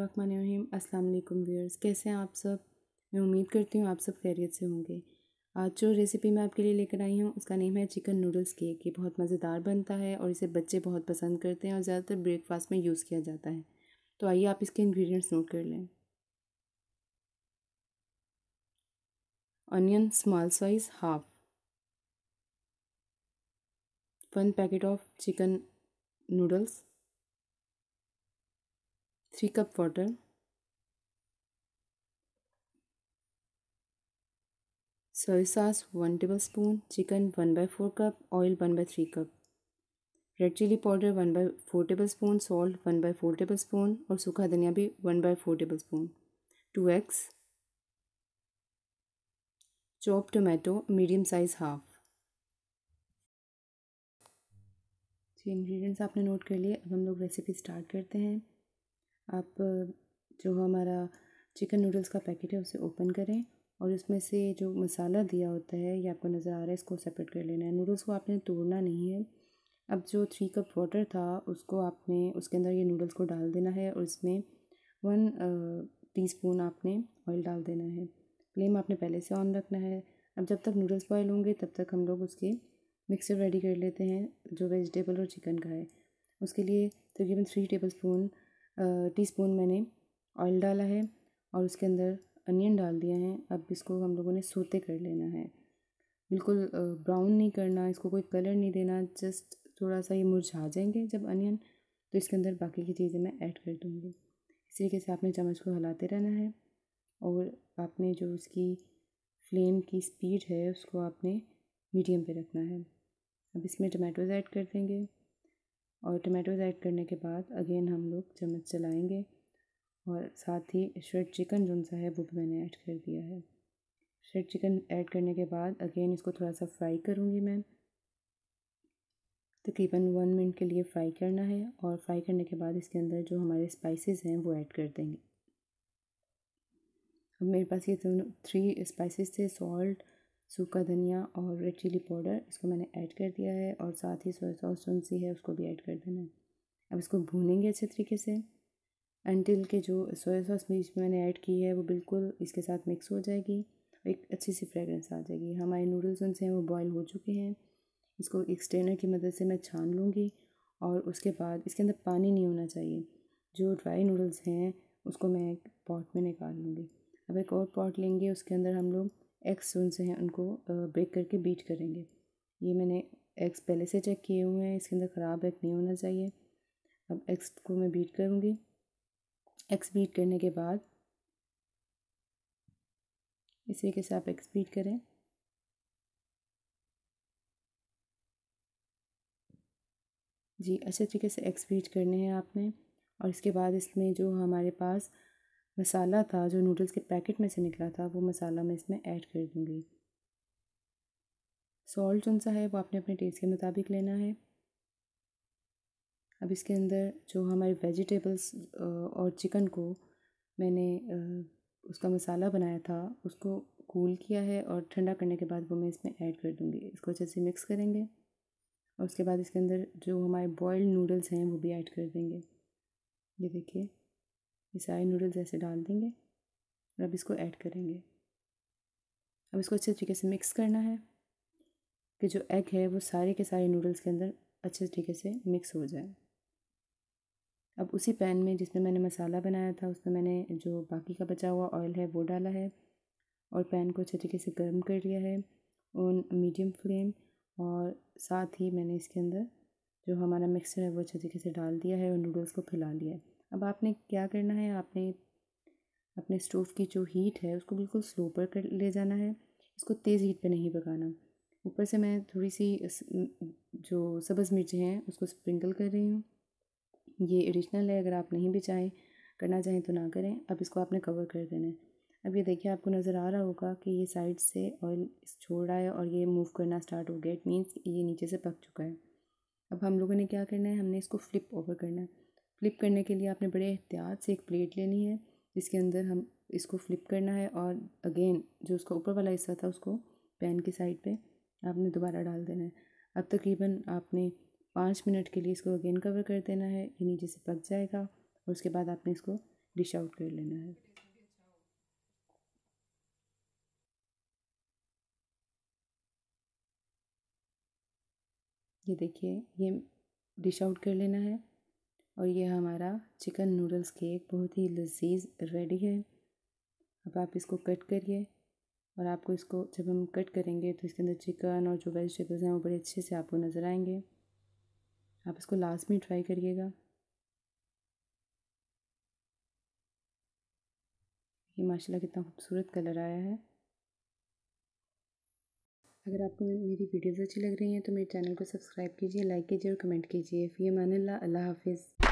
बिस्मिल्लाहिर्रहमानिर्रहीम अस्सलाम वालेकुम व्यूअर्स कैसे हैं आप सब मैं उम्मीद करती हूँ आप सब खैरियत से होंगे आज जो रेसिपी मैं आपके लिए लेकर आई हूँ उसका नेम है चिकन नूडल्स केक ये बहुत मज़ेदार बनता है और इसे बच्चे बहुत पसंद करते हैं और ज़्यादातर ब्रेकफास्ट में यूज़ किया जाता है तो आइए आप इसके इन्ग्रीडियंट्स नोट कर लें onion small size half one packet of chicken noodles 3 cup water soy sauce 1 tablespoon chicken 1 by 4 cup oil 1 by 3 cup red chilli powder one by four tablespoon salt one by four tablespoon और सूखा धनिया भी one by four tablespoon two eggs chop tomato medium size half ये ingredients आपने note कर लिए अब हम लोग रेसिपी स्टार्ट करते हैं आप जो हमारा चिकन नूडल्स का पैकेट है उसे ओपन करें और उसमें से जो मसाला दिया होता है ये आपको नज़र आ रहा है इसको सेपरेट कर लेना है नूडल्स को आपने तोड़ना नहीं है अब जो थ्री कप वाटर था उसको आपने उसके अंदर ये नूडल्स को डाल देना है और इसमें वन टी स्पून आपने ऑयल डाल देना है फ्लेम आपने पहले से ऑन रखना है अब जब तक नूडल्स बॉयल होंगे तब तक हम लोग उसके मिक्सचर रेडी कर लेते हैं जो वेजिटेबल और चिकन का है उसके लिए तकरीबन थ्री टेबल स्पून टीस्पून मैंने ऑयल डाला है और उसके अंदर अनियन डाल दिया है अब इसको हम लोगों ने सोते कर लेना है बिल्कुल ब्राउन नहीं करना इसको कोई कलर नहीं देना जस्ट थोड़ा सा ये मुरझा जाएंगे जब अनियन तो इसके अंदर बाकी की चीज़ें मैं ऐड कर दूँगी इस तरीके से आपने चम्मच को हिलाते रहना है और आपने जो उसकी फ्लेम की स्पीड है उसको आपने मीडियम पे रखना है अब इसमें टमाटोज़ ऐड कर देंगे और टमाटोज़ ऐड करने के बाद अगेन हम लोग चम्मच चलाएँगे और साथ ही श्रेड चिकन जो सा है वो भी मैंने ऐड कर दिया है श्रेड चिकन ऐड करने के बाद अगेन इसको थोड़ा सा फ्राई करूँगी मैं तकरीबन वन मिनट के लिए फ्राई करना है और फ्राई करने के बाद इसके अंदर जो हमारे स्पाइसेस हैं वो ऐड कर देंगे अब मेरे पास ये दोनों थ्री स्पाइसेस थे सॉल्ट सूखा धनिया और रेड चिली पाउडर इसको मैंने ऐड कर दिया है और साथ ही सोया सॉस जो सी है उसको भी ऐड कर देना है अब इसको भूनेंगे अच्छे तरीके से अंटिल के जो सोया सॉस बीच में मैंने ऐड की है वो बिल्कुल इसके साथ मिक्स हो जाएगी और एक अच्छी सी फ्रेगरेंस आ जाएगी हमारे नूडल्स उनसे हैं वो बॉयल हो चुके हैं इसको एक स्ट्रेनर की मदद से मैं छान लूँगी और उसके बाद इसके अंदर पानी नहीं होना चाहिए जो ड्राई नूडल्स हैं उसको मैं एक पॉट में निकाल लूँगी अब एक और पॉट लेंगे उसके अंदर हम लोग एक्स जो हैं उनको ब्रेक करके बीट करेंगे ये मैंने एक्स पहले से चेक किए हुए हैं इसके अंदर ख़राब एग नहीं होना चाहिए अब एक्स को मैं बीट करूँगी एक्स बीट करने के बाद इस तरीके से आप एक्स बीट करें जी अच्छे तरीके से एक्स बीट करने हैं आपने और इसके बाद इसमें जो हमारे पास मसाला था जो नूडल्स के पैकेट में से निकला था वो मसाला मैं इसमें ऐड कर दूँगी सॉल्ट जो सा है वो आपने अपने टेस्ट के मुताबिक लेना है अब इसके अंदर जो हमारे वेजिटेबल्स और चिकन को मैंने उसका मसाला बनाया था उसको कूल किया है और ठंडा करने के बाद वो मैं इसमें ऐड कर दूँगी इसको अच्छे से मिक्स करेंगे और उसके बाद इसके अंदर जो हमारे बॉयल्ड नूडल्स हैं वो भी ऐड कर देंगे ये देखिए सारे नूडल्स ऐसे डाल देंगे और अब इसको ऐड करेंगे अब इसको अच्छे तरीके से मिक्स करना है कि जो एग है वो सारे के सारे नूडल्स के अंदर अच्छे तरीके से मिक्स हो जाए अब उसी पैन में जिसमें मैंने मसाला बनाया था उसमें मैंने जो बाकी का बचा हुआ ऑयल है वो डाला है और पैन को अच्छे तरीके से गर्म कर लिया है ऑन मीडियम फ्लेम और साथ ही मैंने इसके अंदर जो हमारा मिक्सचर है वो अच्छे तरीके से डाल दिया है और नूडल्स को फैला लिया है अब आपने क्या करना है आपने अपने स्टोव की जो हीट है उसको बिल्कुल स्लो पर कर ले जाना है इसको तेज़ हीट पे नहीं पकाना ऊपर से मैं थोड़ी सी जो सब्ज़ मिर्च हैं उसको स्प्रिंकल कर रही हूँ ये एडिशनल है अगर आप नहीं भी चाहें करना चाहें तो ना करें अब इसको आपने कवर कर देना है अब ये देखिए आपको नज़र आ रहा होगा कि ये साइड से ऑयल छोड़ रहा है और ये मूव करना स्टार्ट हो गया इट मीन्स ये नीचे से पक चुका है अब हम लोगों ने क्या करना है हमने इसको फ्लिप ओवर करना है फ्लिप करने के लिए आपने बड़े एहतियात से एक प्लेट लेनी है जिसके अंदर हम इसको फ्लिप करना है और अगेन जो उसका ऊपर वाला हिस्सा था उसको पैन की साइड पे आपने दोबारा डाल देना है अब तकरीबन आपने पाँच मिनट के लिए इसको अगेन कवर कर देना है ये नीचे से पक जाएगा और उसके बाद आपने इसको डिश आउट कर लेना है ये देखिए ये डिश आउट कर लेना है और ये हमारा चिकन नूडल्स केक बहुत ही लजीज रेडी है अब आप इसको कट करिए और आपको इसको जब हम कट करेंगे तो इसके अंदर चिकन और जो वेजिटेबल्स हैं वो बड़े अच्छे से आपको नज़र आएंगे आप इसको लास्ट में ट्राई करिएगा ये माशाल्लाह कितना खूबसूरत कलर आया है अगर आपको मेरी वीडियोस अच्छी लग रही हैं तो मेरे चैनल को सब्सक्राइब कीजिए लाइक कीजिए और कमेंट कीजिए फ़ी मान अल्लाह हाफिज़